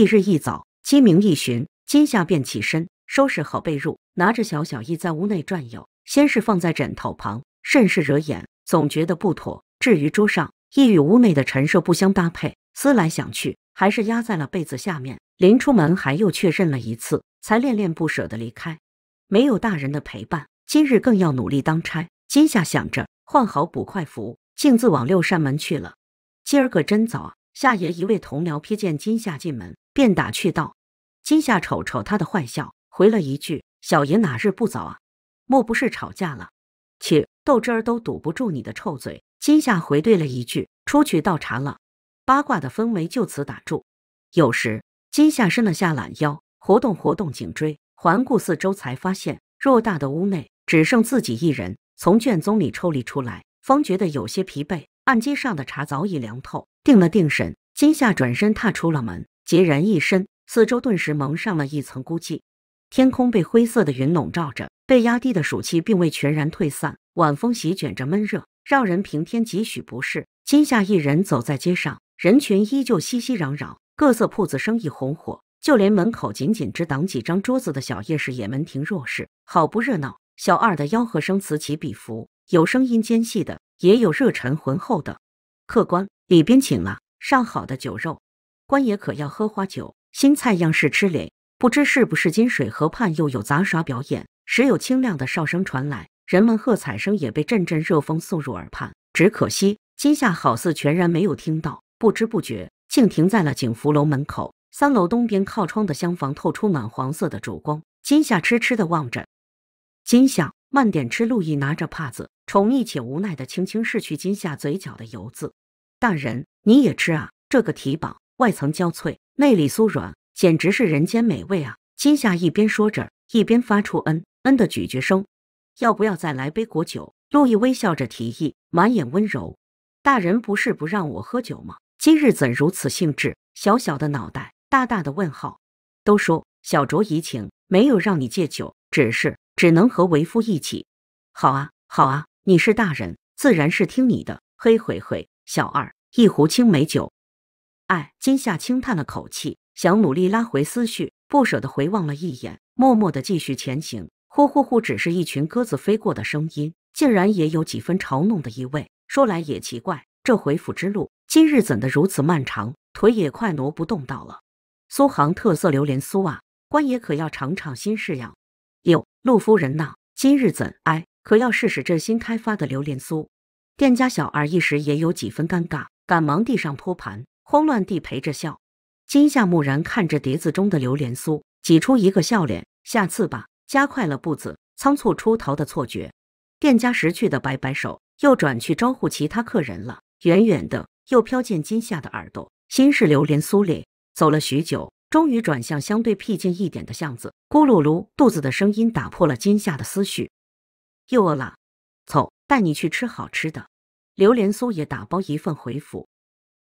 翌日一早，金明一寻金夏便起身收拾好被褥，拿着小小衣在屋内转悠。先是放在枕头旁，甚是惹眼，总觉得不妥；置于桌上，亦与屋内的陈设不相搭配。思来想去，还是压在了被子下面。临出门还又确认了一次，才恋恋不舍地离开。没有大人的陪伴，今日更要努力当差。金夏想着，换好捕快服，径自往六扇门去了。今儿个真早啊！夏爷一位同僚瞥见金夏进门。便打趣道：“金夏，瞅瞅他的坏笑，回了一句：‘小爷哪日不早啊？’莫不是吵架了？且豆汁儿都堵不住你的臭嘴。”金夏回怼了一句：“出去倒茶了。”八卦的氛围就此打住。有时，金夏伸了下懒腰，活动活动颈椎，环顾四周，才发现偌大的屋内只剩自己一人。从卷宗里抽离出来，方觉得有些疲惫。案几上的茶早已凉透。定了定神，金夏转身踏出了门。孑然一身，四周顿时蒙上了一层孤寂。天空被灰色的云笼罩着，被压低的暑气并未全然退散，晚风席卷着闷热，让人平添几许不适。今夏一人走在街上，人群依旧熙熙攘攘，各色铺子生意红火，就连门口仅仅只挡几张桌子的小夜市也门庭若市，好不热闹。小二的吆喝声此起彼伏，有声音尖细的，也有热忱浑厚的。客官，里边请了，上好的酒肉。官爷可要喝花酒，新菜样式吃嘞。不知是不是金水河畔又有杂耍表演，时有清亮的哨声传来，人们喝彩声也被阵阵热风送入耳畔。只可惜今夏好似全然没有听到，不知不觉竟停在了景福楼门口。三楼东边靠窗的厢房透出暖黄色的烛光，金夏痴痴的望着。金夏慢点吃，陆毅拿着帕子，宠溺且无奈的轻轻拭去金夏嘴角的油渍。大人你也吃啊，这个提膀。外层焦脆，内里酥软，简直是人间美味啊！金夏一边说着，一边发出“嗯嗯”的咀嚼声。要不要再来杯果酒？路易微笑着提议，满眼温柔。大人不是不让我喝酒吗？今日怎如此兴致？小小的脑袋，大大的问号。都说小酌怡情，没有让你戒酒，只是只能和为夫一起。好啊，好啊，你是大人，自然是听你的。黑灰灰，小二，一壶青梅酒。哎，金夏轻叹了口气，想努力拉回思绪，不舍得回望了一眼，默默的继续前行。呼呼呼，只是一群鸽子飞过的声音，竟然也有几分嘲弄的意味。说来也奇怪，这回府之路，今日怎的如此漫长，腿也快挪不动道了。苏杭特色榴莲酥啊，官爷可要尝尝新式样？哟，陆夫人呐，今日怎哎，可要试试这新开发的榴莲酥？店家小二一时也有几分尴尬，赶忙递上托盘。慌乱地陪着笑，金夏木然看着碟子中的榴莲酥，挤出一个笑脸。下次吧，加快了步子，仓促出逃的错觉。店家识趣的摆摆手，又转去招呼其他客人了。远远的，又飘进金夏的耳朵，心是榴莲酥里。”走了许久，终于转向相对僻静一点的巷子。咕噜噜，肚子的声音打破了金夏的思绪，又饿了，走，带你去吃好吃的。榴莲酥也打包一份回府。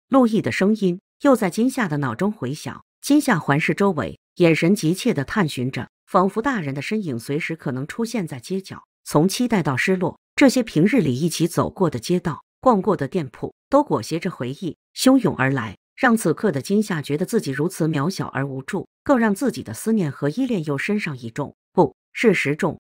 陆毅的声音又在金夏的脑中回响。金夏环视周围，眼神急切地探寻着，仿佛大人的身影随时可能出现在街角。从期待到失落，这些平日里一起走过的街道、逛过的店铺，都裹挟着回忆汹涌而来，让此刻的金夏觉得自己如此渺小而无助，更让自己的思念和依恋又身上一重。不是十重，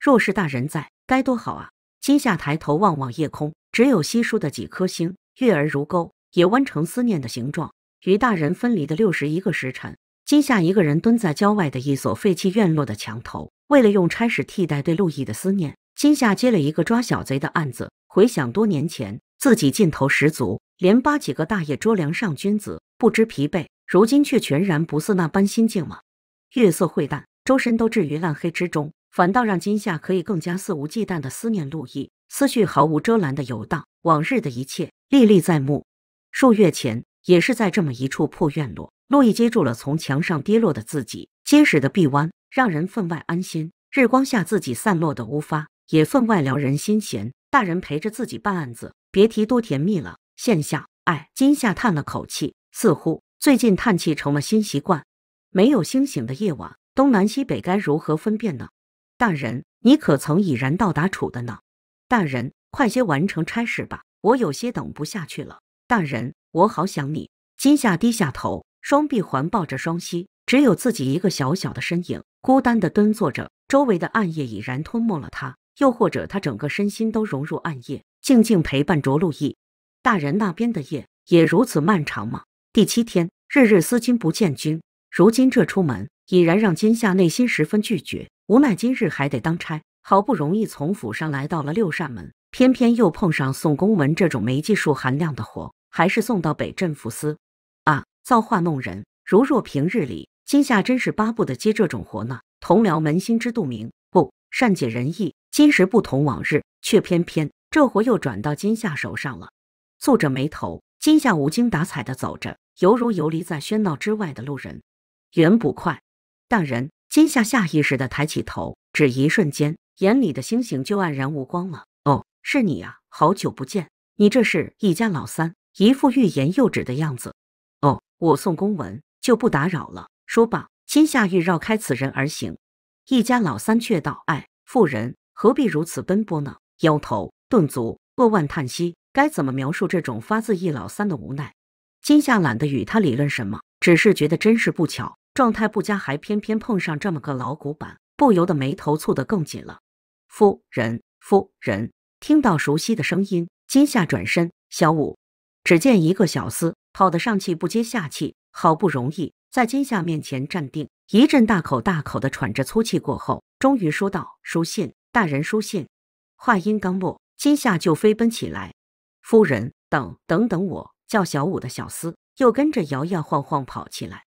若是大人在，该多好啊！金夏抬头望望夜空，只有稀疏的几颗星，月儿如钩。也弯成思念的形状。与大人分离的六十一个时辰，今夏一个人蹲在郊外的一所废弃院落的墙头，为了用差事替代对陆毅的思念，今夏接了一个抓小贼的案子。回想多年前自己劲头十足，连扒几个大爷捉梁上君子，不知疲惫。如今却全然不似那般心境吗？月色晦淡，周身都置于暗黑之中，反倒让今夏可以更加肆无忌惮地思念陆毅，思绪毫无遮拦地游荡，往日的一切历历在目。数月前，也是在这么一处破院落，洛伊接住了从墙上跌落的自己。结实的臂弯让人分外安心。日光下自己散落的乌发也分外撩人心弦。大人陪着自己办案子，别提多甜蜜了。现下，哎，今夏叹了口气，似乎最近叹气成了新习惯。没有星星的夜晚，东南西北该如何分辨呢？大人，你可曾已然到达楚的呢？大人，快些完成差事吧，我有些等不下去了。大人，我好想你。金夏低下头，双臂环抱着双膝，只有自己一个小小的身影，孤单地蹲坐着。周围的暗夜已然吞没了他，又或者他整个身心都融入暗夜，静静陪伴着陆毅。大人那边的夜也如此漫长吗？第七天，日日思君不见君，如今这出门已然让金夏内心十分拒绝。无奈今日还得当差，好不容易从府上来到了六扇门，偏偏又碰上送公文这种没技术含量的活。还是送到北镇抚司啊！造化弄人，如若平日里，今夏真是巴不得接这种活呢。同僚们心知肚明，不善解人意。今时不同往日，却偏偏这活又转到今夏手上了。蹙着眉头，今夏无精打采的走着，犹如游离在喧闹之外的路人。袁捕快，大人！今夏下意识的抬起头，只一瞬间，眼里的星星就黯然无光了。哦，是你呀，好久不见。你这是一家老三。一副欲言又止的样子。哦，我送公文，就不打扰了。说罢，金夏欲绕开此人而行，一家老三却道：“哎，妇人何必如此奔波呢？”摇头顿足，扼腕叹息。该怎么描述这种发自易老三的无奈？金夏懒得与他理论什么，只是觉得真是不巧，状态不佳，还偏偏碰上这么个老古板，不由得眉头蹙得更紧了。夫人，夫人，听到熟悉的声音，金夏转身，小五。只见一个小厮跑得上气不接下气，好不容易在金夏面前站定，一阵大口大口的喘着粗气，过后终于说道：“书信，大人书信。”话音刚落，金夏就飞奔起来。夫人，等等等我！叫小五的小厮又跟着摇摇晃晃跑起来。